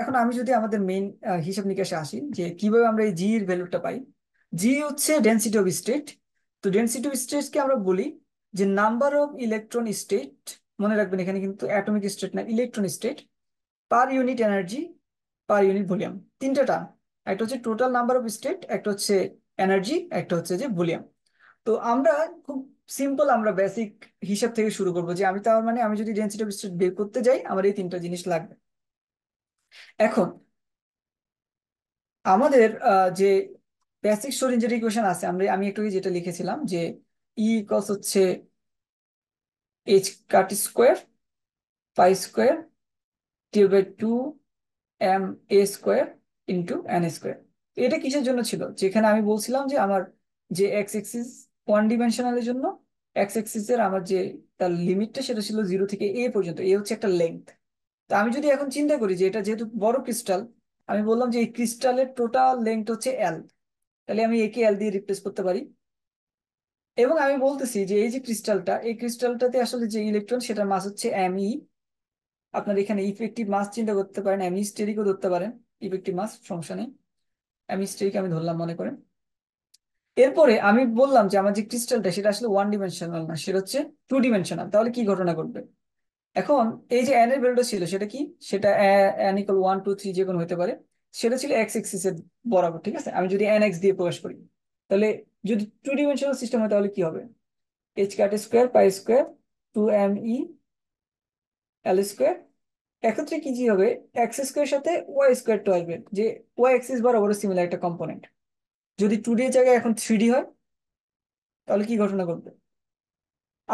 এখন আমি যদি আমাদের মেইন হিসাব নিকাশে আসি যে কিভাবে আমরা এই জি এর ভ্যালুটা পাই জি হচ্ছে ডেন্সিটি অফ স্টেট তো ডেন্সিটি অফ স্টেট কে আমরা বলি যে নাম্বার অফ ইলেকট্রন স্টেট মনে রাখবেন এখানে কিন্তু অ্যাটমিক স্টেট না electron state per unit energy per unit volume তিনটা টার্ম একটা হচ্ছে টোটাল নাম্বার অফ স্টেট একটা হচ্ছে এনার্জি একটা হচ্ছে যে ভলিউম তো আমরা খুব সিম্পল আমরা বেসিক হিসাব থেকে শুরু করব যে আমি তার মানে আমি যদি ডেন্সিটি অফ স্টেট বের করতে যাই আমার এই তিনটা জিনিস লাগবে এখন আমাদের যে বেসিক স্টোরেজের ইকুয়েশন আছে আমরা আমি একটু যেটা লিখেছিলাম যে ই e কস হচ্ছে H cut square pi square টিউ by two M A square into N square এটা কিসের জন্য ছিল যেখানে আমি বলছিলাম যে আমার যে এক্স এক্সিস ওয়ান এর জন্য এক্স এর আমার যে তার লিমিটটা সেটা ছিল জিরো থেকে এ পর্যন্ত এ হচ্ছে একটা লেন্থ তো আমি যদি এখন চিন্তা করি যে এটা যেহেতু বড় ক্রিস্টাল আমি বললাম যে এই ক্রিস্টালের টোটাল লেন্থ হচ্ছে এল তাহলে আমি একে এল দিয়ে রিপ্লেস করতে পারি এবং আমি বলতেছি যে এই যে ক্রিস্টালটা এই ক্রিস্টালটাতে আসলে যে ইলেকট্রন সেটার মাস হচ্ছে এম ই e, আপনার এখানে ইফেক্টিভ মাস চিন্তা করতে পারেন এম ই স্টেরিকও ধরতে পারেন ইফেক্টিভ মাস সমস্যা নেই এম ই স্টেরিক আমি ধরলাম মনে করেন এরপরে আমি বললাম যে আমার যে ক্রিস্টালটা সেটা আসলে ওয়ান ডিমেনশনাল না সেটা হচ্ছে টু ডিমেনশনাল তাহলে কি ঘটনা ঘটবে এখন এই যে এর ভ্যালুটা ছিল সেটা কি সেটা N equal one two three যে কোনো হতে পারে সেটা ছিল এক্স এক্সিস এর বরাবর ঠিক আছে আমি যদি এন এক্স দিয়ে প্রকাশ করি তাহলে যদি টু ডিমেনশনাল সিস্টেম হয় তাহলে কি হবে H cut square pi square two M E L square একত্রে কি হবে এক্স স্কোয়ার সাথে ওয়াই স্কোয়ার টু আসবে যে ওয়াই এক্সিস বরাবর সিমিলার একটা কম্পোনেন্ট যদি টু ডির জায়গায় এখন থ্রি হয় তাহলে কি ঘটনা ঘটবে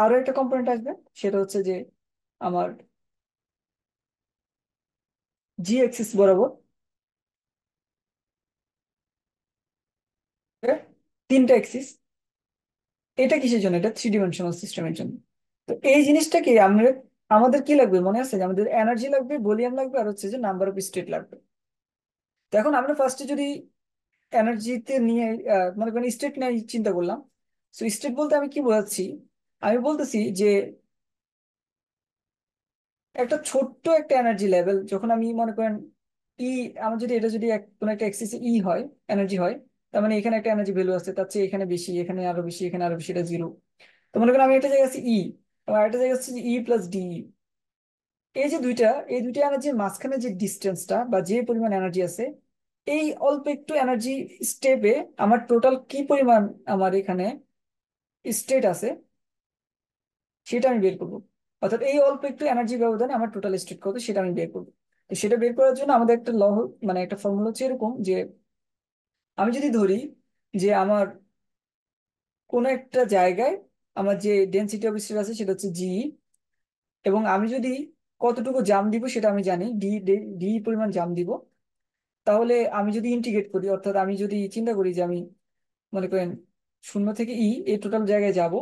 আরো একটা কম্পোনেন্ট আসবে সেটা হচ্ছে যে আমার জি এক্সিস বরাবর তিনটা এক্সিস এটা কিসের জন্য এটা থ্রি ডিমেনশনাল সিস্টেমের জন্য তো এই জিনিসটাকে আমরা আমাদের কি লাগবে মনে আছে যে আমাদের এনার্জি লাগবে ভলিউম লাগবে আর হচ্ছে যে নাম্বার অফ স্টেট লাগবে তো এখন আমরা ফার্স্টে যদি এনার্জিতে নিয়ে মনে করেন স্টেট নিয়ে চিন্তা করলাম সো স্টেট বলতে আমি কি বোঝাচ্ছি আমি বলতেছি যে একটা ছোট্ট একটা এনার্জি লেভেল যখন আমি মনে করেন ই e, আমার যদি এটা যদি কোনো একটা এক্সিসে ই e হয় এনার্জি হয় তার মানে এখানে একটা এনার্জি ভ্যালু আছে তার চেয়ে এখানে বেশি এখানে আরো বেশি এখানে আরো বেশি এটা জিরো তো মনে করেন আমি একটা জায়গা আছি ই e, এবং একটা জায়গা আছে ই প্লাস ডি এই যে দুইটা এই দুইটা এনার্জির মাঝখানে যে ডিস্টেন্সটা বা যে পরিমাণ এনার্জি আছে এই অল্প একটু এনার্জি স্টেপে আমার টোটাল কি পরিমাণ আমার এখানে স্টেট আছে সেটা আমি বের করবো অর্থাৎ এই অল্প একটু এনার্জি ব্যবধানে আমার টোটাল স্টেট কত সেটা আমি বের করবো তো সেটা বের করার জন্য আমাদের একটা ল মানে একটা ফর্মুলা হচ্ছে এরকম যে আমি যদি ধরি যে আমার কোনো একটা জায়গায় আমার যে ডেন্সিটি অফ স্টেট আছে সেটা হচ্ছে জি এবং আমি যদি কতটুকু জাম দিব সেটা আমি জানি ডি ডি পরিমাণ জাম দিব তাহলে আমি যদি ইন্টিগ্রেট করি অর্থাৎ আমি যদি চিন্তা করি যে আমি মনে করেন শূন্য থেকে ই এই টোটাল জায়গায় যাব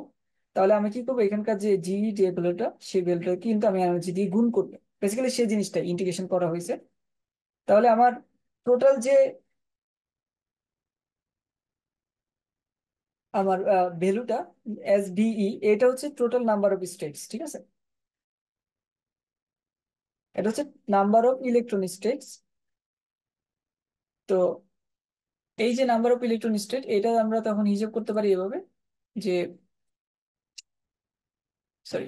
তাহলে আমি কি করবো এখানকার যে জি যে ভ্যালুটা সেই ভ্যালুটা কিন্তু আমি এনার্জি দিয়ে গুণ করবো বেসিক্যালি সেই জিনিসটা ইন্টিগ্রেশন করা হয়েছে তাহলে আমার টোটাল যে আমার ভ্যালুটা এস ডিই এটা হচ্ছে টোটাল নাম্বার অফ স্টেটস ঠিক আছে এটা হচ্ছে নাম্বার অফ ইলেকট্রনিক স্টেটস তো এই যে নাম্বার অফ ইলেকট্রন স্টেট এটা আমরা তখন হিসেব করতে পারি এভাবে যে সরি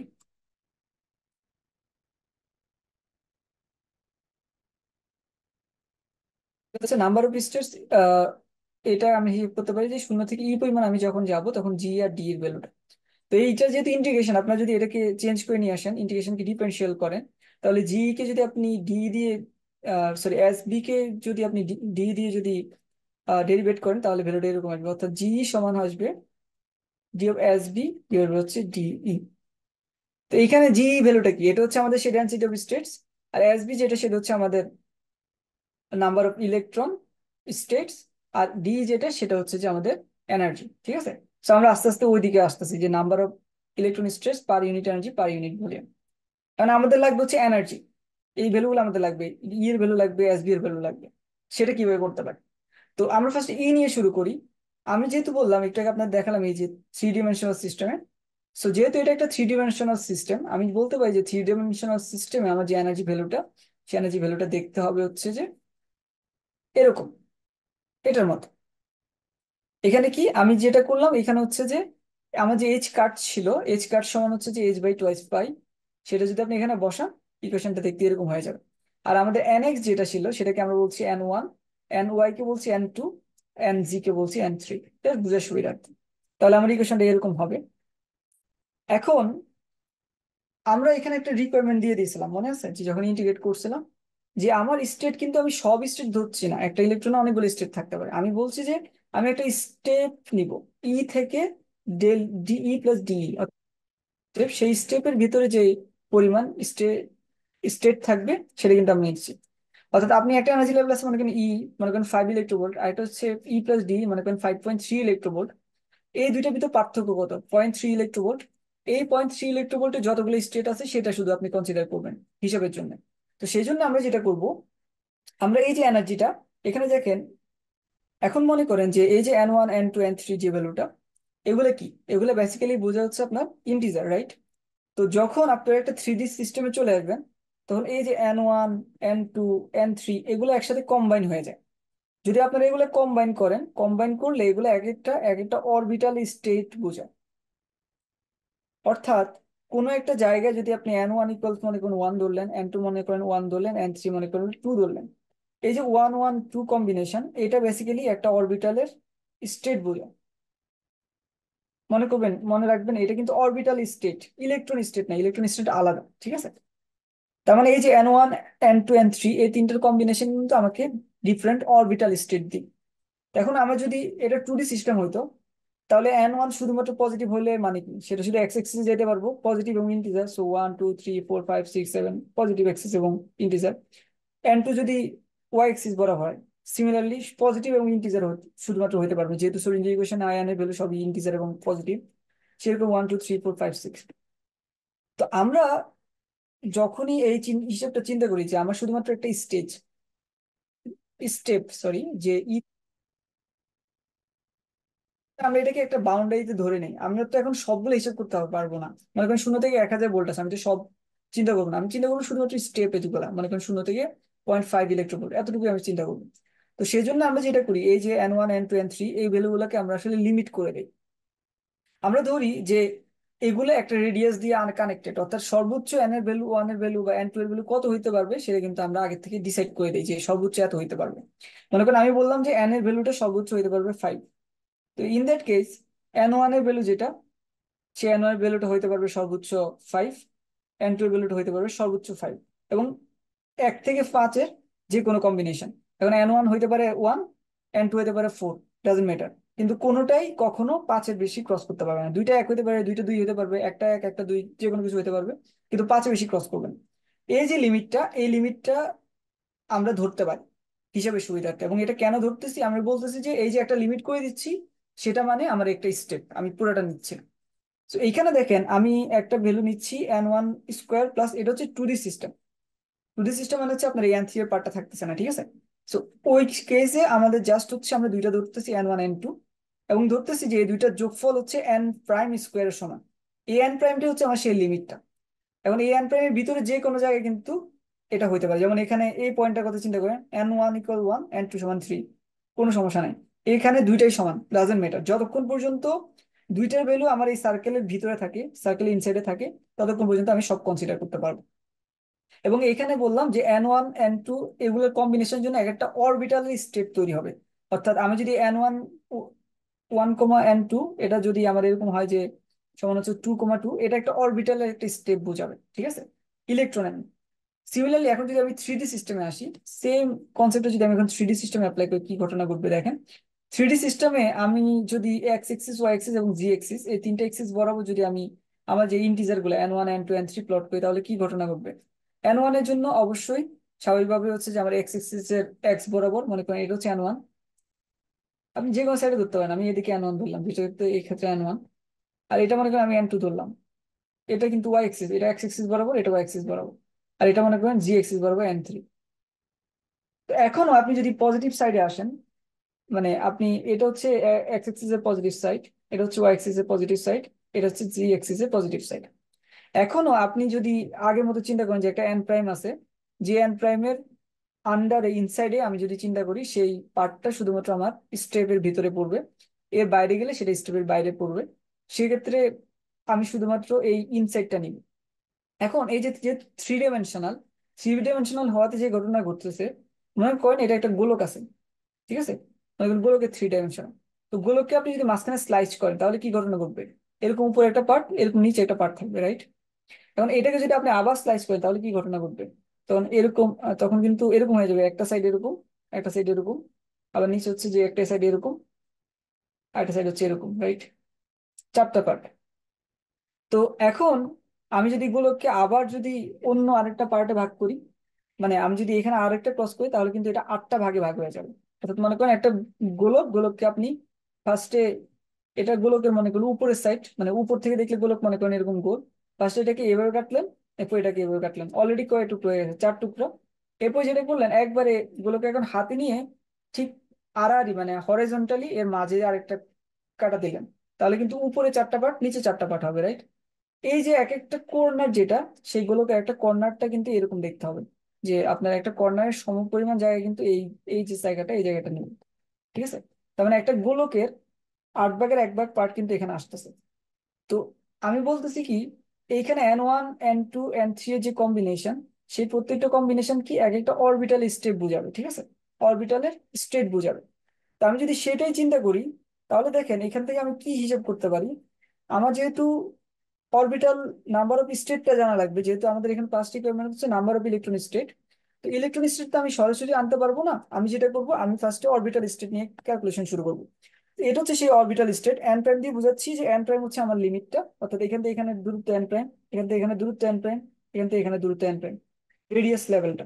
নাম্বার অফ স্টেটস এটা আমি হিসেব করতে পারি যে শূন্য থেকে ই e পরিমাণ আমি যখন যাব তখন জি আর ডি এর ভ্যালুটা তো এইটা যেহেতু ইন্টিগ্রেশন আপনার যদি এটাকে চেঞ্জ করে নিয়ে আসেন ইন্টিগ্রেশনকে ডিফারেন্সিয়াল করেন তাহলে জি কে যদি আপনি ডি দিয়ে সরি এস বি কে যদি আপনি ডি দিয়ে যদি ডেরিভেট করেন তাহলে ভ্যালুটা এরকম আসবে অর্থাৎ জি সমান আসবে ডি অফ এস বি হচ্ছে ডি ই e। তো এইখানে জি ভ্যালুটা e কি এটা হচ্ছে আমাদের সে ডেন্সিটি অফ স্টেটস আর এস বি যেটা সেটা হচ্ছে আমাদের নাম্বার অফ ইলেকট্রন স্টেটস আর ডি যেটা সেটা হচ্ছে যে আমাদের এনার্জি ঠিক আছে তো আমরা আস্তে আস্তে ওই দিকে আসতেছি যে number of electron states per unit energy per unit volume কারণ আমাদের লাগবে হচ্ছে এনার্জি এই ভ্যালুগুলো আমাদের লাগবে ই e এর ভ্যালু লাগবে এস বি এর ভ্যালু লাগবে সেটা কিভাবে করতে পারি তো আমরা ফার্স্ট ই e নিয়ে শুরু করি আমি যেহেতু বললাম একটু আগে আপনার দেখালাম এই যে থ্রি ডিমেনশনাল সিস্টেমে সো যেহেতু এটা একটা থ্রি ডিমেনশনাল সিস্টেম আমি বলতে পারি যে থ্রি ডিমেনশনাল সিস্টেমে আমার যে এনার্জি ভ্যালুটা সে এনার্জি ভ্যালুটা দেখতে হবে হচ্ছে যে এরকম এটার মতো এখানে কি আমি যেটা করলাম এখানে হচ্ছে যে আমার যে এইচ কাট ছিল এইচ কাট সমান হচ্ছে যে এইচ বাই টুয়াইস পাই সেটা যদি আপনি এখানে বসান ইকুয়েশনটা দেখতে এরকম হয়ে যাবে আর আমাদের এন এক্স যেটা ছিল সেটাকে আমরা বলছি এন ওয়ান এন ওয়াই কে বলছি এন টু এন জি কে বলছি এন থ্রি এটা বুঝে সুবিধার্থে তাহলে আমার ইকুয়েশনটা এরকম হবে এখন আমরা এখানে একটা রিকোয়ারমেন্ট দিয়ে দিয়েছিলাম মনে আছে যে যখন ইন্টিগ্রেট করছিলাম যে আমার স্টেট কিন্তু আমি সব স্টেট ধরছি না একটা ইলেকট্রনে অনেকগুলো স্টেট থাকতে পারে আমি বলছি যে আমি একটা স্টেপ নিব ই e থেকে del D E plus DE সেই স্টেপের ভিতরে যে পরিমাণ স্টেট স্টেট থাকবে সেটা কিন্তু আমি নিচ্ছি অর্থাৎ আপনি একটা এনার্জি লেভেল আছে মনে করেন ই e, মনে করেন ফাইভ ইলেকট্রোভোল্ট একটা হচ্ছে ই প্লাস ডি মনে করেন ফাইভ পয়েন্ট থ্রি ইলেকট্রোভোল্ট এই দুইটার ভিতরে পার্থক্য কত পয়েন্ট থ্রি ইলেকট্রোভোল্ট এই পয়েন্ট থ্রি ইলেকট্রোভোল্টে যতগুলো স্টেট আছে সেটা শুধু আপনি কনসিডার করবেন হিসাবের জন্য তো সেই জন্য আমরা যেটা করব আমরা এই যে এনার্জিটা এখানে দেখেন এখন মনে করেন যে এই যে N one N two N three যে ভ্যালুটা এগুলো কি এগুলো বেসিক্যালি বোঝা হচ্ছে আপনার ইন্টিজার রাইট তো যখন আপনার একটা থ্রি ডি সিস্টেমে চলে আসবেন তখন এই যে N one N two N three এগুলো একসাথে কম্বাইন হয়ে যায় যদি আপনারা এগুলো কম্বাইন করেন কম্বাইন করলে এগুলো এক একটা এক একটা অরবিটাল স্টেট বোঝায় অর্থাৎ কোন একটা জায়গায় যদি আপনি এন ওয়ান ইকুয়ালস মনে করেন ওয়ান ধরলেন এন টু মনে করেন ওয়ান ধরলেন এন থ্রি মনে করেন টু ধরলেন এই যে ওয়ান ওয়ান টু কম্বিনেশন এটা বেসিক্যালি একটা অরবিটালের স্টেট বোঝায় মনে করবেন মনে রাখবেন এটা কিন্তু অরবিটাল স্টেট ইলেকট্রন স্টেট না ইলেকট্রন স্টেট আলাদা ঠিক আছে তার মানে এই যে N one N two N three এই তিনটার কম্বিনেশন কিন্তু আমাকে ডিফারেন্ট অরবিটাল স্টেট দিই এখন আমরা যদি এটা টু ডি সিস্টেম হইতো তাহলে এন ওয়ান শুধুমাত্র পজিটিভ হলে মানে কি সেটা শুধু এক্স এক্সিস যেতে পারবো পজিটিভ এবং integer so one two three four five six seven positive axis এবং ইন্টিজার এন টু যদি ওয়াই এক্সিস বরাবর হয় সিমিলারলি পজিটিভ এবং ইন্টিজার শুধুমাত্র হতে পারবে যেহেতু সব ইকুয়েশন আই এর ভ্যালু সবই ইন্টিজার এবং পজিটিভ সেরকম one two three four five six তো আমরা যখনই এই হিসাবটা চিন্তা করি যে আমার শুধুমাত্র একটা স্টেজ স্টেপ সরি যে আমরা এটাকে একটা বাউন্ডারিতে ধরে নেই আমরা তো এখন সবগুলো হিসাব করতে পারবো না মনে করেন শূন্য থেকে এক হাজার ভোল্ট আছে আমি তো সব চিন্তা করবো না আমি চিন্তা করবো শুধুমাত্র স্টেপ এটুকু মনে করেন শূন্য থেকে পয়েন্ট ফাইভ ইলেকট্রোভোল্ট এতটুকু আমি চিন্তা করবো তো সেই জন্য আমরা যেটা করি এই যে N one N two N three এই ভ্যালুগুলোকে আমরা আসলে লিমিট করে দিই আমরা ধরি যে এগুলো একটা রেডিয়াস দিয়ে আনকানেক্টেড অর্থাৎ সর্বোচ্চ এন এর ভ্যালু ওয়ান এর ভ্যালু বা এন টু এর ভ্যালু কত হইতে পারবে সেটা কিন্তু আমরা আগে থেকে ডিসাইড করে দিই যে সর্বোচ্চ এত হইতে পারবে মনে করেন আমি বললাম যে এন এর ভ্যালুটা সর্বোচ্চ হইতে পারবে ফাইভ তো in that case N one এর ভ্যালু যেটা সে এন ওয়ান এর ভ্যালুটা হইতে পারবে সর্বোচ্চ ফাইভ এন টু এর ভ্যালুটা হইতে পারবে সর্বোচ্চ ফাইভ এবং এক থেকে পাঁচের যে কোনো কম্বিনেশন এখন এন ওয়ান হইতে পারে ওয়ান এন টু হইতে পারে ফোর ডাজেন্ট ম্যাটার কিন্তু কোনোটাই কখনো পাঁচের বেশি ক্রস করতে পারবে না দুইটা এক হতে পারে দুইটা দুই হতে পারবে একটা এক একটা দুই যে কোনো কিছু হতে পারবে কিন্তু পাঁচের বেশি ক্রস করবে না এই যে লিমিটটা এই লিমিটটা আমরা ধরতে পারি হিসাবে সুবিধার্থে এবং এটা কেন ধরতেছি আমি বলতেছি যে এই যে একটা লিমিট করে দিচ্ছি সেটা মানে আমার একটা স্টেপ আমি পুরোটা নিচ্ছি তো এইখানে দেখেন আমি একটা ভ্যালু নিচ্ছি এন ওয়ান স্কোয়ার প্লাস এটা হচ্ছে two D system two D system মানে হচ্ছে আপনার এন থ্রি এর পার্টটা থাকতেছে না ঠিক আছে সো ওই কেসে আমাদের জাস্ট হচ্ছে আমরা দুইটা ধরতেছি এন ওয়ান এন টু এবং ধরতেছি যে দুইটা যোগফল হচ্ছে এন প্রাইম স্কোয়ারের সমান এ এন প্রাইমটি হচ্ছে আমার সেই লিমিটটা এবং এ এন প্রাইমের ভিতরে যে কোনো জায়গায় কিন্তু এটা হইতে পারে যেমন এখানে এই পয়েন্টটার কথা চিন্তা করেন N one equal one N two সমান থ্রি কোনো সমস্যা নাই এখানে দুইটাই সমান ডাজেন মেটার যতক্ষণ পর্যন্ত দুইটার ভ্যালু আমার এই সার্কেলের ভিতরে থাকে সার্কেল ইনসাইডে থাকে ততক্ষণ পর্যন্ত আমি সব কনসিডার করতে পারবো এবং এখানে বললাম যে এন ওয়ান এন টু এগুলোর কম্বিনেশনের জন্য এক একটা অরবিটাল স্টেপ তৈরি হবে অর্থাৎ আমি যদি N one one comma N two এটা যদি আমাদের এরকম হয় যে সমান হচ্ছে টু কমা টু এটা একটা অরবিটাল একটা স্টেপ বোঝাবে ঠিক আছে ইলেকট্রন সিমিলারলি এখন যদি আমি থ্রি সিস্টেমে আসি সেম কনসেপ্টে যদি আমি এখন থ্রি সিস্টেমে অ্যাপ্লাই করি কি ঘটনা ঘটবে দেখেন থ্রি সিস্টেমে আমি যদি এক্স এক্সিস ওয়াই এক্সিস এবং জি এক্সিস এই তিনটা এক্সিস বরাবর যদি আমি আমার যে ইন্টিজার গুলো N one N two N three plot করি তাহলে কি ঘটনা ঘটবে এন ওয়ান এর জন্য অবশ্যই স্বাভাবিকভাবে হচ্ছে যে আমার এক্স এক্সিস এর এক্স বরাবর মনে করেন এটা হচ্ছে এন ওয়ান আপনি যে কোনো সাইডে ধরতে পারেন আমি এদিকে অ্যান ওয়ান ধরলাম বিষয়ক্ষেত্রে এই ক্ষেত্রে অ্যান ওয়ান আর এটা মনে করেন আমি এন টু ধরলাম এটা কিন্তু ওয়াই এক্সিস এটা এক্স এক্সিস বরাবর এটা ওয়াই এক্সিস বরাবর আর এটা মনে করেন জি এক্সিস বরাবর এন থ্রি তো এখনো আপনি যদি পজিটিভ সাইডে আসেন মানে আপনি এটা হচ্ছে এক্স এক্সিস এর পজিটিভ সাইড এটা হচ্ছে ওয়াই এক্সিস এর পজিটিভ সাইড এটা হচ্ছে জি এক্সিস এর পজিটিভ সাইড এখনো আপনি যদি আগের মতো চিন্তা করেন যে একটা এন প্রাইম আছে যে এন প্রাইমের আন্ডার এই ইনসাইডে আমি যদি চিন্তা করি সেই পার্টটা শুধুমাত্র আমার স্টেপের ভিতরে পড়বে এর বাইরে গেলে সেটা স্টেপের বাইরে পড়বে সেক্ষেত্রে আমি শুধুমাত্র এই ইনসাইডটা নিব এখন এই যে থ্রি ডাইমেনশনাল থ্রি ডাইমেনশনাল হওয়াতে যে ঘটনা ঘটতেছে মনে করেন এটা একটা গোলক আছে ঠিক আছে গোলকে থ্রি ডাইমেনশনাল তো গোলককে আপনি যদি মাঝখানে স্লাইস করেন তাহলে কি ঘটনা ঘটবে এরকম উপরে একটা পার্ট এরকম নিচে একটা পার্ট থাকবে রাইট এখন এটাকে যদি আপনি আবার স্লাইস করেন তাহলে কি ঘটনা ঘটবে তখন এরকম তখন কিন্তু এরকম হয়ে যাবে একটা সাইড এরকম একটা সাইড এরকম আবার নিচে হচ্ছে যে একটা সাইড এরকম আরেকটা সাইড হচ্ছে এরকম রাইট চারটা পার্ট তো এখন আমি যদি এগুলোকে আবার যদি অন্য আরেকটা পার্টে ভাগ করি মানে আমি যদি এখানে আরেকটা ক্রস করি তাহলে কিন্তু এটা আটটা ভাগে ভাগ হয়ে যাবে অর্থাৎ মনে করেন একটা গোলক গোলককে আপনি ফার্স্টে এটা গোলকের মনে করুন উপরের সাইড মানে উপর থেকে দেখলে গোলক মনে করেন এরকম গোল ফার্স্টে এটাকে এভাবে কাটলেন এরপর এটাকে এভাবে কাটলেন অলরেডি কয় টুকরো হয়ে গেছে চার টুকরো এরপর যেটা করলেন একবারে এগুলোকে এখন হাতে নিয়ে ঠিক আড়াআড়ি মানে হরেজন্টালি এর মাঝে আরেকটা কাটা দিলেন তাহলে কিন্তু উপরে চারটা পার্ট নিচে চারটা পার্ট হবে রাইট এই যে এক একটা কর্নার যেটা সেইগুলোকে একটা কর্নারটা কিন্তু এরকম দেখতে হবে যে আপনার একটা কর্নারের সম পরিমাণ জায়গায় কিন্তু এই এই যে জায়গাটা এই জায়গাটা নেবেন ঠিক আছে তার মানে একটা গোলকের আট ভাগের এক ভাগ পার্ট কিন্তু এখানে আসতেছে তো আমি বলতেছি কি এইখানে N one N two N three এর যে কম্বিনেশন সেই প্রত্যেকটা কম্বিনেশন কি এক একটা অরবিটাল স্টেপ বোঝাবে ঠিক আছে অরবিটালের স্টেট বোঝাবে তা আমি যদি সেটাই চিন্তা করি তাহলে দেখেন এখান থেকে আমি কি হিসাব করতে পারি আমার যেহেতু অরবিটাল নাম্বার অফ স্টেটটা জানা লাগবে যেহেতু আমাদের এখানে পাঁচটি পেমেন্ট হচ্ছে নাম্বার অফ ইলেকট্রন স্টেট তো ইলেকট্রন স্টেট তো আমি সরাসরি আনতে পারবো না আমি যেটা করবো আমি ফার্স্টে অরবিটাল স্টেট নিয়ে ক্যালকুলেশন শুরু করবো এটা হচ্ছে সেই অরবিটাল স্টেট এন প্রাইম দিয়ে বোঝাচ্ছি যে এন প্রাইম হচ্ছে আমার লিমিটটা অর্থাৎ এখান থেকে এখানে দূরত্ব এন প্রাইম এখান থেকে এখানে দূরত্ব এন প্রাইম এখান থেকে এখানে দূরত্ব এন প্রাইম রেডিয়াস লেভেলটা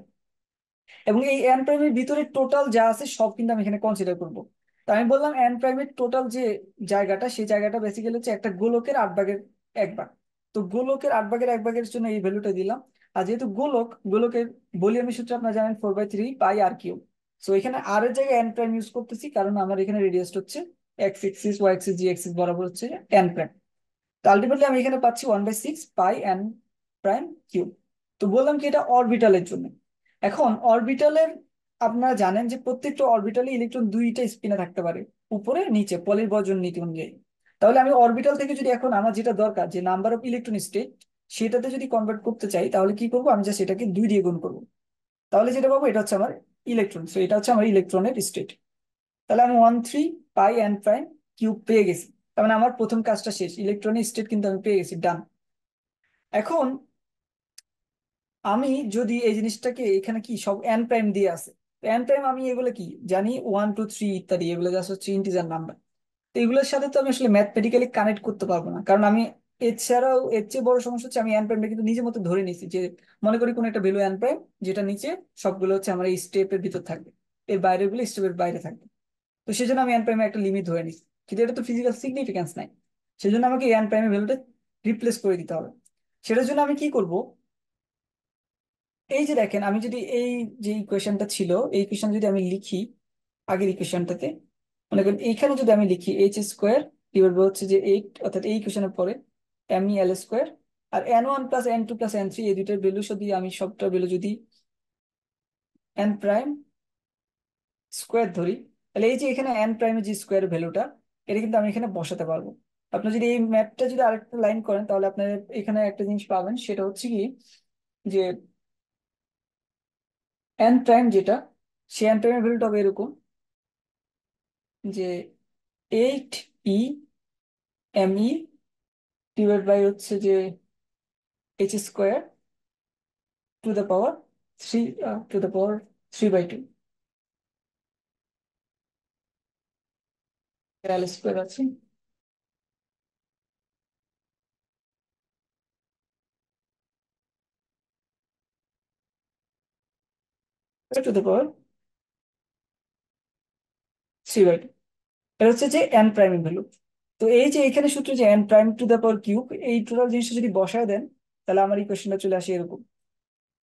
এবং এই এন প্রাইমের ভিতরে টোটাল যা আছে সব কিন্তু আমি এখানে কনসিডার করব তা আমি বললাম এন প্রাইমের টোটাল যে জায়গাটা সেই জায়গাটা বেসিক্যালি হচ্ছে একটা গোলকের আট ভাগের এক ভাগ তো গোলকের আট ভাগের এক ভাগের জন্য এই ভ্যালুটা দিলাম আর যেহেতু গোলক গোলকের আমি সূত্রে আপনারা জানেন four by three pi R cube so এখানে আর এর জায়গায় এন প্রাইম ইউজ করতেছি কারণ আমার এখানে রেডিয়াসটা হচ্ছে X axis Y axis Z axis বরাবর হচ্ছে এন প্রাইম তো আলটিমেটলি আমি এখানে পাচ্ছি one by six pi N prime cube তো বললাম কি এটা অরবিটালের জন্য এখন অরবিটালের আপনারা জানেন যে প্রত্যেকটা অরবিটালে ইলেকট্রন দুইটা স্পিনে থাকতে পারে উপরে নিচে পলির বর্জন নীতি অনুযায়ী তাহলে আমি অরবিটাল থেকে যদি এখন আমার যেটা দরকার যে নাম্বার অফ ইলেকট্রন স্টেট সেটাতে যদি কনভার্ট করতে চাই তাহলে কি করব আমি যা সেটাকে দুই দিয়ে গুণ করব তাহলে যেটা পাবো এটা হচ্ছে আমার ইলেকট্রন সো এটা হচ্ছে আমার ইলেকট্রনের স্টেট তাহলে আমি one three pi and prime cube পেয়ে গেছি তার মানে আমার প্রথম কাজটা শেষ ইলেকট্রনের স্টেট কিন্তু আমি পেয়ে গেছি ডান এখন আমি যদি এই জিনিসটাকে এখানে কি সব এন প্রাইম দিয়ে আছে এন প্রাইম আমি এগুলো কি জানি ওয়ান টু থ্রি ইত্যাদি এগুলো জাস্ট হচ্ছে ইন্টিজার নাম্বার তো এগুলোর সাথে তো আমি আসলে ম্যাথমেটিক্যালি কানেক্ট করতে পারবো না কারণ আমি এছাড়াও এর চেয়ে বড় সমস্যা হচ্ছে আমি অ্যান প্রাইমটা কিন্তু নিজের মতো ধরে নিচ্ছি যে মনে করি কোনো একটা ভ্যালু অ্যান প্রাইম যেটা নিচে সবগুলো হচ্ছে আমার এই স্টেপের ভিতর থাকবে এর বাইরে গুলো স্টেপের বাইরে থাকবে তো সেই জন্য আমি অ্যান প্রাইমে একটা লিমিট ধরে নিচ্ছি কিন্তু এটা তো ফিজিক্যাল সিগনিফিকেন্স নাই সেই জন্য আমাকে অ্যান প্রাইমের ভ্যালুটা রিপ্লেস করে দিতে হবে সেটার জন্য আমি কি করব এই যে দেখেন আমি যদি এই যে ইকুয়েশনটা ছিল এই ইকুয়েশন যদি আমি লিখি আগের ইকুয়েশনটাতে মনে করেন এইখানে যদি আমি লিখি এইচ স্কোয়ার ডিভাইড হচ্ছে যে এইট অর্থাৎ এই ইকুয়েশনের পরে এম ই এল স্কোয়ার আর N one plus N two plus N three এই দুইটার ভ্যালু যদি আমি সবটা ভ্যালু যদি এন প্রাইম স্কোয়ার ধরি তাহলে এই যে এখানে এন প্রাইমের যে স্কোয়ার ভ্যালুটা এটা কিন্তু আমি এখানে বসাতে পারবো আপনি যদি এই ম্যাপটা যদি আরেকটা লাইন করেন তাহলে আপনার এখানে একটা জিনিস পাবেন সেটা হচ্ছে কি যে এন প্রাইম যেটা সে এন প্রাইমের ভ্যালুটা হবে এরকম যে eight E M E divide by হচ্ছে যে H square to the power three to the power three by two square আছে to the power three by two এটা হচ্ছে যে এন প্রাইমিং ভ্যালু তো এই যে এখানে সূত্র যে N prime to the power cube এই টোটাল জিনিসটা যদি বসায় দেন তাহলে আমার ইকুয়েশনটা চলে আসে এরকম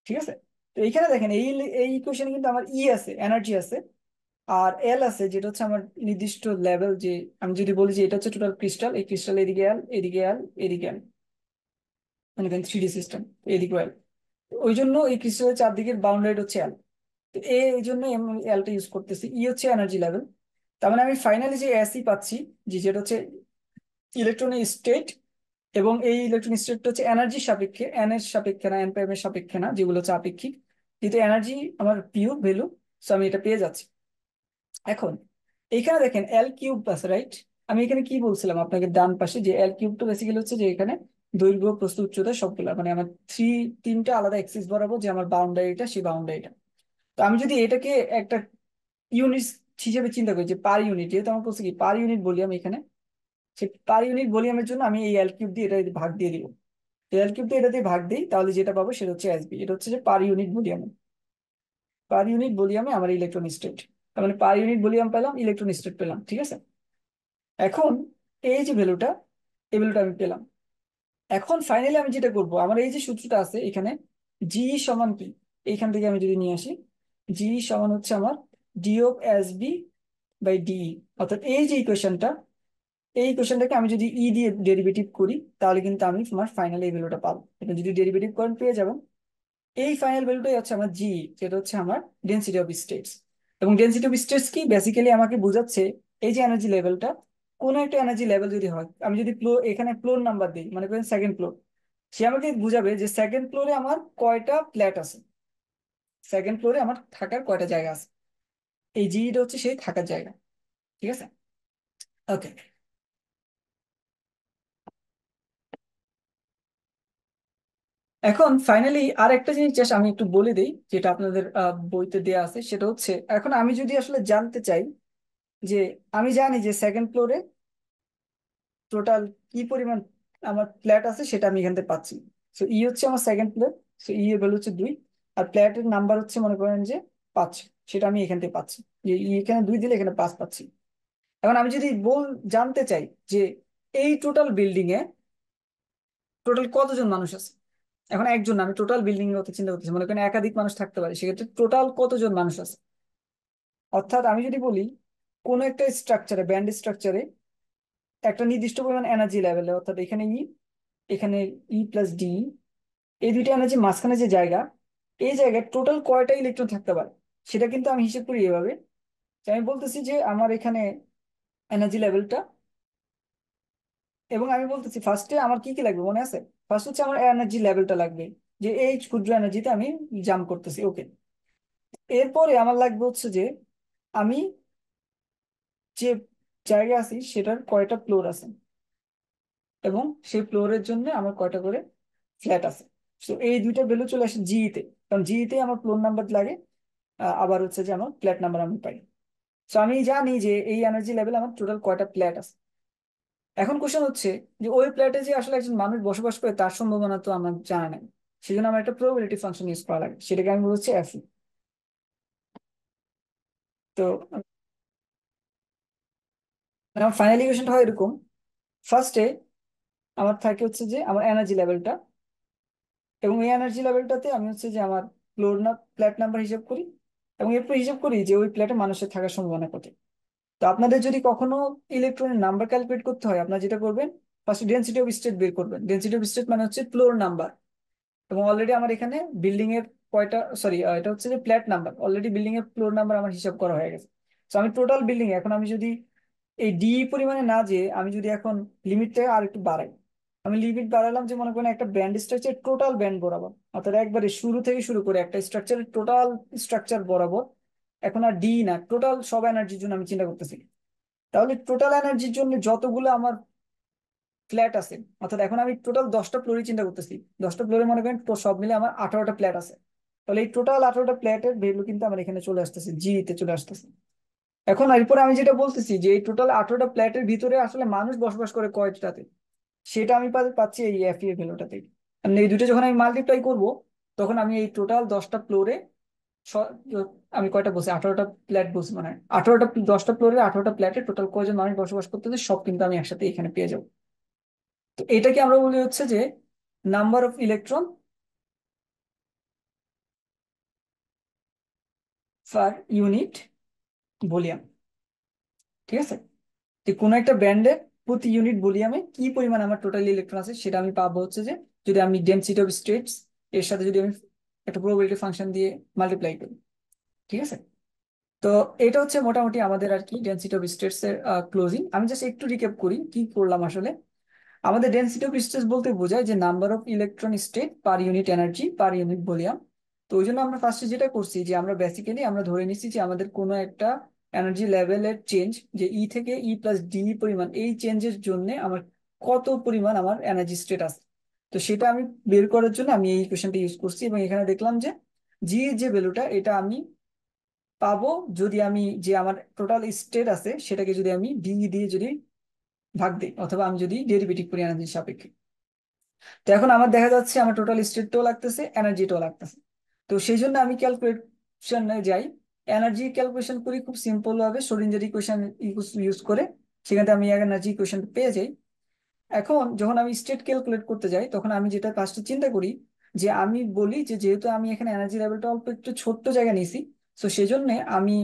ঠিক আছে তো এখানে দেখেন এই এই ইকুয়েশনে কিন্তু আমার ই e আছে এনার্জি আছে আর এল আছে যেটা হচ্ছে আমার নির্দিষ্ট লেভেল যে আমি যদি বলি যে এটা হচ্ছে টোটাল ক্রিস্টাল এই ক্রিস্টাল এদিকে এল এদিকে এল এদিকে এল মানে থ্রি ডি সিস্টেম এদিকে এল ওই জন্য এই ক্রিস্টালের চারদিকের বাউন্ডারি হচ্ছে এল তো এই জন্য এলটা ইউজ করতেছি ই e হচ্ছে এনার্জি লেভেল তার মানে আমি ফাইনালি যে এসি পাচ্ছি যে যেটা হচ্ছে ইলেকট্রনিক স্টেট এবং এই ইলেকট্রনিক স্টেটটা হচ্ছে এনার্জি সাপেক্ষে এন এর সাপেক্ষে না এন প্রাইম এর সাপেক্ষে না যেগুলো হচ্ছে আপেক্ষিক কিন্তু এনার্জি আমার পিউ ভ্যালু সো আমি এটা পেয়ে যাচ্ছি এখন এইখানে দেখেন এল কিউব আছে রাইট আমি এখানে কি বলছিলাম আপনাকে ডান পাশে যে এল কিউবটা বেসিক্যালি হচ্ছে যে এখানে দৈর্ঘ্য প্রস্থ উচ্চতা সবগুলো মানে আমার থ্রি তিনটা আলাদা এক্সিস বরাবর যে আমার বাউন্ডারিটা সেই বাউন্ডারিটা তো আমি যদি এটাকে একটা ইউনিট হিসেবে চিন্তা করি যে পার ইউনিট যেহেতু আমার বলছে কি পার ইউনিট ভলিউম এখানে সে পার ইউনিট ভলিউমের জন্য আমি এই এল কিউব দিয়ে এটা ভাগ দিয়ে দিব এল কিউব দিয়ে এটা দিয়ে ভাগ দিই তাহলে যেটা পাবো সেটা হচ্ছে এসবি এটা হচ্ছে যে পার ইউনিট ভলিউমে পার ইউনিট ভলিউমে আমার ইলেকট্রন স্টেট তার মানে পার ইউনিট ভলিউম পেলাম ইলেকট্রন স্টেট পেলাম ঠিক আছে এখন এই যে ভ্যালুটা এই ভ্যালুটা আমি পেলাম এখন ফাইনালি আমি যেটা করব আমার এই যে সূত্রটা আছে এখানে জি সমান পি এইখান থেকে আমি যদি নিয়ে আসি জি সমান হচ্ছে আমার D of S B by D অর্থাৎ এই যে ইকুয়েশনটা এই ইকুয়েশনটাকে আমি যদি ই e দিয়ে ডেরিভেটিভ করি তাহলে কিন্তু আমি তোমার ফাইনাল এই ভ্যালুটা পাবো এটা যদি ডেরিভেটিভ করেন পেয়ে যাবো এই ফাইনাল ভ্যালুটাই হচ্ছে আমার জি e, যেটা হচ্ছে আমার ডেন্সিটি অফ স্টেটস এবং ডেন্সিটি অফ স্টেটস কি বেসিক্যালি আমাকে বোঝাচ্ছে এই যে এনার্জি লেভেলটা কোনো একটা এনার্জি লেভেল যদি হয় আমি যদি ফ্লোর এখানে ফ্লোর নাম্বার দিই মানে করেন সেকেন্ড ফ্লোর সে আমাকে বুঝাবে যে সেকেন্ড ফ্লোরে আমার কয়টা ফ্ল্যাট আছে সেকেন্ড ফ্লোরে আমার থাকার কয়টা জায়গা আছে এই জিডিটা হচ্ছে সেই থাকার জায়গা ঠিক আছে ওকে এখন ফাইনালি আর একটা জিনিস চাষ আমি একটু বলে দিই যেটা আপনাদের বইতে দেয়া আছে সেটা হচ্ছে এখন আমি যদি আসলে জানতে চাই যে আমি জানি যে সেকেন্ড ফ্লোরে টোটাল কি পরিমাণ আমার ফ্ল্যাট আছে সেটা আমি এখান থেকে পাচ্ছি সো ই e হচ্ছে আমার সেকেন্ড ফ্লোর সো ই এর ভ্যালু হচ্ছে দুই আর ফ্ল্যাটের নাম্বার হচ্ছে মনে করেন যে পাচ্ছি সেটা আমি এখান থেকে পাচ্ছি যে এখানে দুই দিলে এখানে পাঁচ পাচ্ছি এখন আমি যদি বল জানতে চাই যে এই টোটাল বিল্ডিং এ টোটাল কতজন মানুষ আছে এখন একজন আমি টোটাল বিল্ডিং এর কথা চিন্তা করতেছি মনে করেন একাধিক মানুষ থাকতে পারে সেক্ষেত্রে টোটাল কতজন মানুষ আছে অর্থাৎ আমি যদি বলি কোন একটা স্ট্রাকচারে ব্যান্ড স্ট্রাকচারে একটা নির্দিষ্ট পরিমাণ এনার্জি লেভেলে অর্থাৎ এখানে ই e, এখানে ই প্লাস ডি এই দুইটা এনার্জি মাঝখানে যে জায়গা এই জায়গায় টোটাল কয়টা ইলেকট্রন থাকতে পারে সেটা কিন্তু আমি হিসেব করি এভাবে আমি বলতেছি যে আমার এখানে এনার্জি লেভেলটা এবং আমি বলতেছি ফার্স্টে আমার কি কি লাগবে মনে আছে ফার্স্ট হচ্ছে আমার এনার্জি লেভেলটা লাগবে যে এই ক্ষুদ্র এনার্জিতে আমি জাম্প করতেছি ওকে এরপরে আমার লাগবে হচ্ছে যে আমি যে জায়গা আছি সেটার কয়টা ফ্লোর আছে এবং সেই ফ্লোরের জন্য আমার কয়টা করে ফ্ল্যাট আছে সো এই দুইটা ভ্যালু চলে আসে জিইতে কারণ জিইতে আমার ফ্লোর নাম্বার লাগে আবার হচ্ছে যে আমার ফ্ল্যাট নাম্বার আমি পাই সো আমি জানি যে এই এনার্জি লেভেল আমার টোটাল কয়টা ফ্ল্যাট আছে এখন কোশ্চেন হচ্ছে যে ওই প্ল্যাটে যে আসলে একজন মানুষ বসবাস করে তার সম্ভাবনা তো আমার জানা নাই সেই জন্য আমার একটা প্রবিলিটি ফাংশন ইউজ করা লাগে সেটাকে আমি বলছি এফ e। তো আমার ফাইনাল ইকুয়েশনটা হয় এরকম ফার্স্টে আমার থাকে হচ্ছে যে আমার এনার্জি লেভেলটা এবং এই এনার্জি লেভেলটাতে আমি হচ্ছে যে আমার ফ্লোর না প্ল্যাট নাম্বার হিসেব করি এবং এরপর হিসাব করি যে ওই প্লেটে মানুষের থাকার সম্ভাবনা কত তো আপনাদের যদি কখনো ইলেকট্রনের নাম্বার ক্যালকুলেট করতে হয় আপনারা যেটা করবেন ফার্স্ট ডেন্সিটি অফ স্টেট বের করবেন ডেন্সিটি অফ স্টেট মানে হচ্ছে ফ্লোর নাম্বার এবং অলরেডি আমার এখানে বিল্ডিং এর কয়টা সরি এটা হচ্ছে যে ফ্ল্যাট নাম্বার অলরেডি বিল্ডিং এর ফ্লোর নাম্বার আমার হিসাব করা হয়ে গেছে তো আমি টোটাল বিল্ডিং এখন আমি যদি এই ডি পরিমাণে না যে আমি যদি এখন লিমিটটা আর একটু বাড়াই আমি লিমিট বাড়ালাম যে মনে করেন একটা ব্যান্ড স্ট্রাকচার টোটাল ব্যান্ড বরাবর অর্থাৎ একবারে শুরু থেকে শুরু করে একটা স্ট্রাকচারের টোটাল স্ট্রাকচার বরাবর এখন আর ডি না টোটাল সব এনার্জির জন্য আমি চিন্তা করতেছি তাহলে টোটাল এনার্জির জন্য যতগুলো আমার ফ্ল্যাট আছে অর্থাৎ এখন আমি টোটাল দশটা ফ্লোরই চিন্তা করতেছি দশটা ফ্লোরে মনে করেন সব মিলে আমার আঠারোটা ফ্ল্যাট আছে তাহলে এই টোটাল আঠারোটা ফ্ল্যাটের ভ্যালু কিন্তু আমার এখানে চলে আসতেছে জিতে চলে আসতেছে এখন এরপরে আমি যেটা বলতেছি যে এই টোটাল আঠারোটা ফ্ল্যাটের ভিতরে আসলে মানুষ বসবাস করে কয়টাতে সেটা আমি পাচ্ছি এই এফ ভ্যালুটাতেই e মানে এই দুটো যখন আমি মাল্টিপ্লাই করব তখন আমি এই টোটাল দশটা ফ্লোরে আমি কয়টা বসে আঠারোটা ফ্ল্যাট বসে মানে আঠারোটা দশটা ফ্লোরে আঠারোটা প্ল্যাটে টোটাল কয়জন মানুষ বসবাস করতেছে সব কিন্তু আমি একসাথে এখানে পেয়ে যাবো তো এটাকে আমরা বলি হচ্ছে যে number of electron per unit volume ঠিক আছে কোন কোনো একটা ব্র্যান্ডের প্রতি ইউনিট ভলিউমে কি পরিমাণ আমার টোটাল ইলেকট্রন আছে সেটা আমি পাবো হচ্ছে যে যদি আমি ডেন্সিটি অফ স্টেটস এর সাথে যদি আমি একটা প্রোবাবিলিটি ফাংশন দিয়ে মাল্টিপ্লাই করি ঠিক আছে তো এটা হচ্ছে মোটামুটি আমাদের আর কি ডেন্সিটি অফ স্টেটস এর ক্লোজিং আমি জাস্ট একটু রিক্যাপ করি কি করলাম আসলে আমাদের ডেন্সিটি অফ স্টেটস বলতে বোঝায় যে number of electron state per unit energy per unit volume তো ওই জন্য আমরা ফার্স্টে যেটা করছি যে আমরা বেসিক্যালি আমরা ধরে নিচ্ছি যে আমাদের কোনো একটা এনার্জি লেভেলের চেঞ্জ যে ই e থেকে ই প্লাস ডি পরিমাণ এই চেঞ্জের জন্য আমার কত পরিমাণ আমার এনার্জি স্টেট আছে তো সেটা আমি বের করার জন্য আমি এই কোয়েশনটা ইউজ করছি এবং এখানে দেখলাম যে জি যে ভ্যালুটা এটা আমি পাবো যদি আমি যে আমার টোটাল স্টেট আছে সেটাকে যদি আমি ডি দিয়ে যদি ভাগ দিই অথবা আমি যদি ডেরিভেটিভ করি এনার্জির সাপেক্ষে তো এখন আমার দেখা যাচ্ছে আমার টোটাল স্টেটটাও লাগতেছে এনার্জিটাও লাগতেছে তো সেই জন্য আমি ক্যালকুলেশনে যাই এনার্জি ক্যালকুলেশন করি খুব সিম্পল ভাবে সোরিঞ্জের ইকুয়েশন ইউজ করে সেখানে আমি এনার্জি কোয়েশন পেয়ে যাই এখন যখন আমি স্টেট ক্যালকুলেট করতে যাই তখন আমি যেটা কাজটা চিন্তা করি যে আমি বলি যে যেহেতু আমি এখানে এনার্জি লেভেলটা অল্প একটু ছোট্ট জায়গা নিয়েছি তো সেজন্য আমি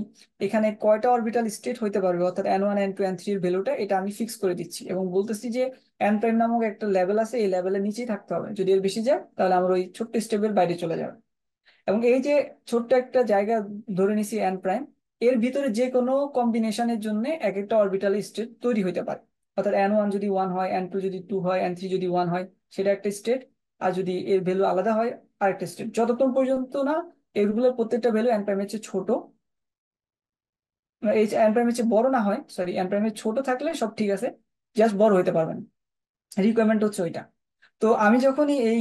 এখানে কয়টা অরবিটাল স্টেট হইতে পারবে অর্থাৎ N one N two N three এর ভ্যালুটা এটা আমি ফিক্স করে দিচ্ছি এবং বলতেছি যে এন প্রাইম নামক একটা লেভেল আছে এই লেভেলের নিচেই থাকতে হবে যদি এর বেশি যায় তাহলে আমার ওই ছোট্ট স্টেপের বাইরে চলে যাবে এবং এই যে ছোট্ট একটা জায়গা ধরে নিছি এন প্রাইম এর ভিতরে যে কোনো কম্বিনেশনের জন্য এক একটা অরবিটাল স্টেট তৈরি হইতে পারে অর্থাৎ এন ওয়ান যদি ওয়ান হয় এন টু যদি টু হয় এন থ্রি যদি ওয়ান হয় সেটা একটা স্টেট আর যদি এর ভ্যালু আলাদা হয় আরেকটা স্টেট যতক্ষণ পর্যন্ত না এগুলোর প্রত্যেকটা ভ্যালু এন প্রাইমের চেয়ে ছোট এই এন প্রাইমের চেয়ে বড় না হয় সরি এন প্রাইমের ছোট থাকলে সব ঠিক আছে জাস্ট বড় হইতে পারবেন রিকোয়ারমেন্ট হচ্ছে ওইটা তো আমি যখনই এই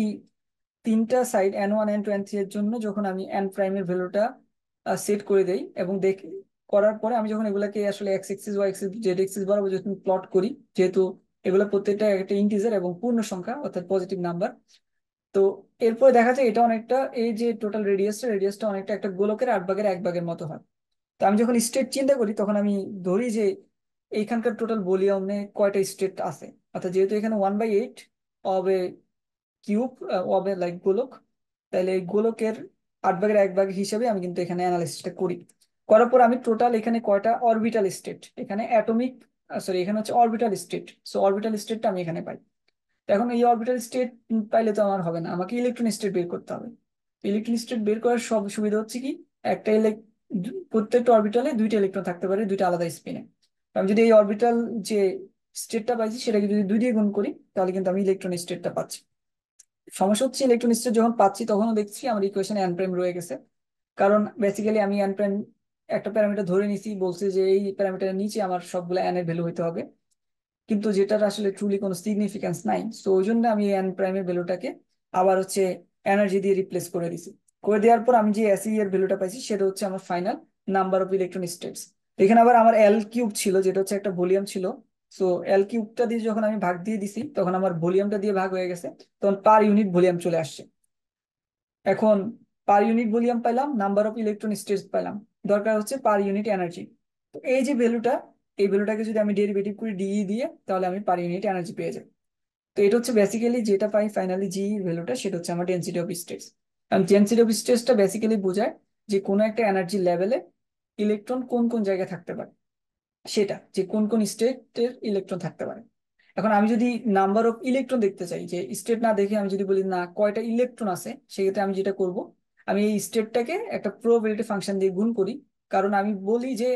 তিনটা side N one N two N three এর জন্য যখন আমি এন এর ভ্যালুটা সেট করে দেই এবং দেখ করার পরে আমি যখন এগুলাকে আসলে X axis Y axis Z axis বরাবর যখন প্লট করি যেহেতু এগুলো প্রত্যেকটা একটা ইন্টিজার এবং পূর্ণ সংখ্যা অর্থাৎ পজিটিভ নাম্বার তো এরপরে দেখা যায় এটা অনেকটা এই যে টোটাল রেডিয়াসটা রেডিয়াসটা অনেকটা একটা গোলকের আট ভাগের এক ভাগের মতো হয় তো আমি যখন স্টেট চিন্তা করি তখন আমি ধরি যে এইখানকার টোটাল ভলিউমে কয়টা স্টেট আছে অর্থাৎ যেহেতু এখানে one by eight of A cube ওয়াবে লাইক গোলক তাহলে এই গোলকের আট ভাগের এক ভাগ হিসাবে আমি কিন্তু এখানে অ্যানালিসিসটা করি করার পর আমি টোটাল এখানে কয়টা অরবিটাল স্টেট এখানে অ্যাটমিক সরি এখানে হচ্ছে অরবিটাল স্টেট সো অরবিটাল স্টেটটা আমি এখানে পাই এখন এই অরবিটাল স্টেট পাইলে তো আমার হবে না আমাকে ইলেকট্রন স্টেট বের করতে হবে ইলেকট্রন স্টেট বের করার সব সুবিধা হচ্ছে কি একটা প্রত্যেকটা অরবিটালে দুইটা ইলেকট্রন থাকতে পারে দুইটা আলাদা স্পিনে আমি যদি এই অরবিটাল যে স্টেটটা পাইছি সেটাকে যদি দুই দিয়ে গুণ করি তাহলে কিন্তু আমি ইলেকট্রন স্টেটটা পাচ্ছি সমস্যা হচ্ছে ইলেকট্রনিক্সে যখন পাচ্ছি তখনও দেখছি আমার ইকুয়েশন অ্যান প্রাইম রয়ে গেছে কারণ বেসিক্যালি আমি অ্যান প্রাইম একটা প্যারামিটার ধরে নিছি বলছে যে এই প্যারামিটারের নিচে আমার সবগুলো এন এর ভ্যালু হইতে হবে কিন্তু যেটার আসলে ট্রুলি কোনো সিগনিফিকেন্স নাই তো ওই জন্য আমি এন প্রাইমের ভ্যালুটাকে আবার হচ্ছে এনার্জি দিয়ে রিপ্লেস করে দিছি করে দেওয়ার পর আমি যে এসি e e এর ভ্যালুটা পাইছি সেটা হচ্ছে আমার final number of electronic states এখানে আবার আমার এল কিউব ছিল যেটা হচ্ছে একটা ভলিউম ছিল সো এল কিউবটা দিয়ে যখন আমি ভাগ দিয়ে দিছি তখন আমার ভলিউমটা দিয়ে ভাগ হয়ে গেছে তখন পার ইউনিট ভলিউম চলে আসছে এখন পার ইউনিট ভলিউম পাইলাম নাম্বার অফ ইলেকট্রন স্টেজ পাইলাম দরকার হচ্ছে পার ইউনিট এনার্জি তো এই যে ভ্যালুটা এই ভ্যালুটাকে যদি আমি ডেরিভেটিভ করি ডিই e দিয়ে তাহলে আমি পার ইউনিট এনার্জি পেয়ে যাই তো এটা হচ্ছে বেসিক্যালি যেটা পাই ফাইনালি জি ভ্যালুটা সেটা হচ্ছে আমার ডেন্সিটি অফ স্টেজ কারণ ডেন্সিটি অফ স্ট্রেসটা বেসিক্যালি বোঝায় যে কোনো একটা এনার্জি লেভেলে ইলেকট্রন কোন কোন জায়গায় থাকতে পারে সেটা যে কোন কোন স্টেটের ইলেকট্রন থাকতে পারে এখন আমি যদি নাম্বার অফ ইলেকট্রন দেখতে চাই যে স্টেট না দেখে আমি যদি বলি না কয়টা ইলেকট্রন আছে সেক্ষেত্রে আমি যেটা করব আমি এই স্টেটটাকে একটা প্রোবেলিটি ফাংশন দিয়ে গুণ করি কারণ আমি বলি যে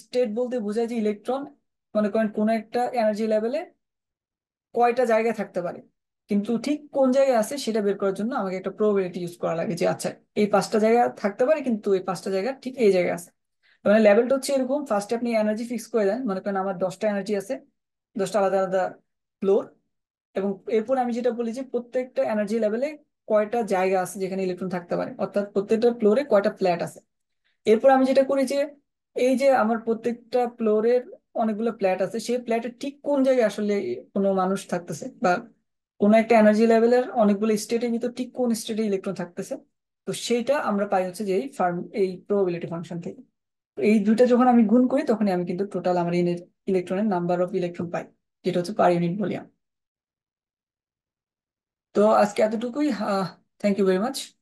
স্টেট বলতে বোঝায় যে ইলেকট্রন মনে করেন কোনো একটা এনার্জি লেভেলে কয়টা জায়গায় থাকতে পারে কিন্তু ঠিক কোন জায়গায় আছে সেটা বের করার জন্য আমাকে একটা প্রোবেলিটি ইউজ করা লাগে যে আচ্ছা এই পাঁচটা জায়গা থাকতে পারে কিন্তু এই পাঁচটা জায়গা ঠিক এই জায়গায় আছে মানে লেভেলটা হচ্ছে এরকম ফার্স্টে আপনি এনার্জি ফিক্স করে দেন মনে করেন আমার দশটা এনার্জি আছে দশটা আলাদা আলাদা ফ্লোর এবং এরপর আমি যেটা বলি যে প্রত্যেকটা এনার্জি লেভেলে কয়টা জায়গা আছে যেখানে ইলেকট্রন থাকতে পারে অর্থাৎ প্রত্যেকটা ফ্লোরে কয়টা ফ্ল্যাট আছে এরপর আমি যেটা করি যে এই যে আমার প্রত্যেকটা ফ্লোরের অনেকগুলো ফ্ল্যাট আছে সেই ফ্ল্যাটের ঠিক কোন জায়গায় আসলে কোনো মানুষ থাকতেছে বা কোনো একটা এনার্জি লেভেলের অনেকগুলো স্টেটের ভিতর ঠিক কোন স্টেটে ইলেকট্রন থাকতেছে তো সেইটা আমরা পাই হচ্ছে যে এই ফার্ম এই প্রবাবিলিটি ফাংশন থেকে এই দুইটা যখন আমি গুণ করি তখনই আমি কিন্তু টোটাল আমার ইলেকট্রনের নাম্বার অফ ইলেকট্রন পাই যেটা হচ্ছে পার ইউনিট ভলিউম তো আজকে এতটুকুই থ্যাংক ইউ ভেরি মাচ